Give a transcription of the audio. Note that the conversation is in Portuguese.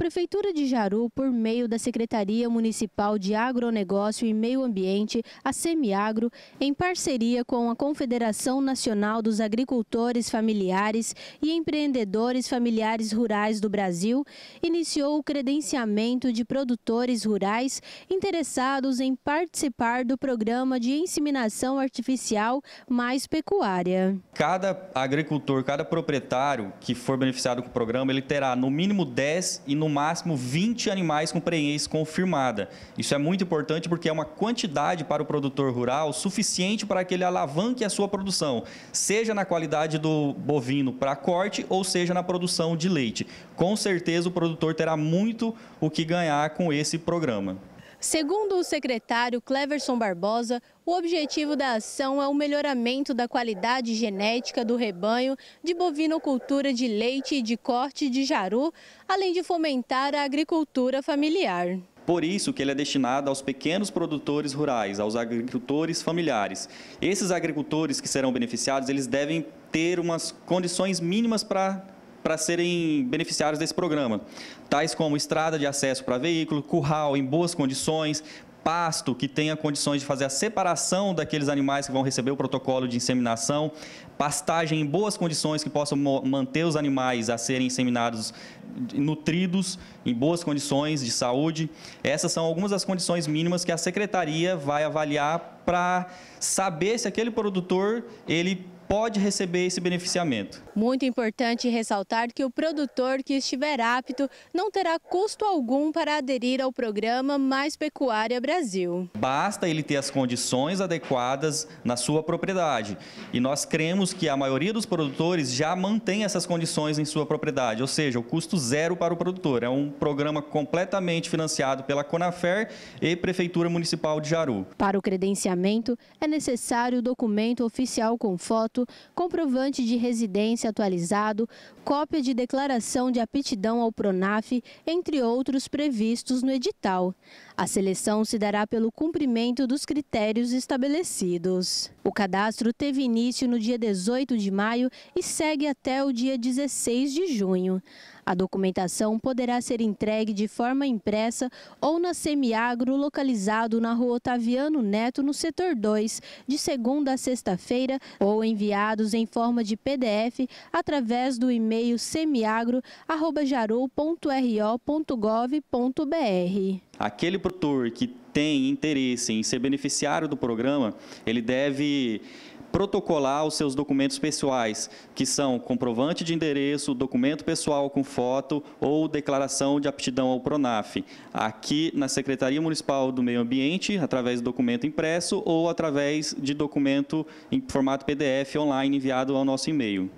Prefeitura de Jaru, por meio da Secretaria Municipal de Agronegócio e Meio Ambiente, a Semiagro, em parceria com a Confederação Nacional dos Agricultores Familiares e Empreendedores Familiares Rurais do Brasil, iniciou o credenciamento de produtores rurais interessados em participar do programa de inseminação artificial mais pecuária. Cada agricultor, cada proprietário que for beneficiado com o programa, ele terá no mínimo 10 e no máximo 20 animais com prenhez confirmada. Isso é muito importante porque é uma quantidade para o produtor rural suficiente para que ele alavanque a sua produção, seja na qualidade do bovino para corte ou seja na produção de leite. Com certeza o produtor terá muito o que ganhar com esse programa. Segundo o secretário Cleverson Barbosa, o objetivo da ação é o melhoramento da qualidade genética do rebanho de bovinocultura de leite e de corte de jaru, além de fomentar a agricultura familiar. Por isso que ele é destinado aos pequenos produtores rurais, aos agricultores familiares. Esses agricultores que serão beneficiados, eles devem ter umas condições mínimas para para serem beneficiários desse programa, tais como estrada de acesso para veículo, curral em boas condições, pasto que tenha condições de fazer a separação daqueles animais que vão receber o protocolo de inseminação, pastagem em boas condições que possam manter os animais a serem inseminados nutridos, em boas condições de saúde. Essas são algumas das condições mínimas que a secretaria vai avaliar para saber se aquele produtor ele pode receber esse beneficiamento. Muito importante ressaltar que o produtor que estiver apto não terá custo algum para aderir ao programa Mais Pecuária Brasil. Basta ele ter as condições adequadas na sua propriedade. E nós cremos que a maioria dos produtores já mantém essas condições em sua propriedade, ou seja, o custo zero para o produtor. É um programa completamente financiado pela Conafer e Prefeitura Municipal de Jaru. Para o credenciamento, é necessário o documento oficial com foto comprovante de residência atualizado, cópia de declaração de aptidão ao PRONAF, entre outros previstos no edital. A seleção se dará pelo cumprimento dos critérios estabelecidos. O cadastro teve início no dia 18 de maio e segue até o dia 16 de junho. A documentação poderá ser entregue de forma impressa ou na Semiagro, localizado na rua Otaviano Neto, no setor 2, de segunda a sexta-feira, ou enviada enviados em forma de PDF através do e-mail semiagro.jarou.ro.gov.br. Aquele produtor que tem interesse em ser beneficiário do programa, ele deve protocolar os seus documentos pessoais, que são comprovante de endereço, documento pessoal com foto ou declaração de aptidão ao PRONAF, aqui na Secretaria Municipal do Meio Ambiente, através do documento impresso ou através de documento em formato PDF online enviado ao nosso e-mail.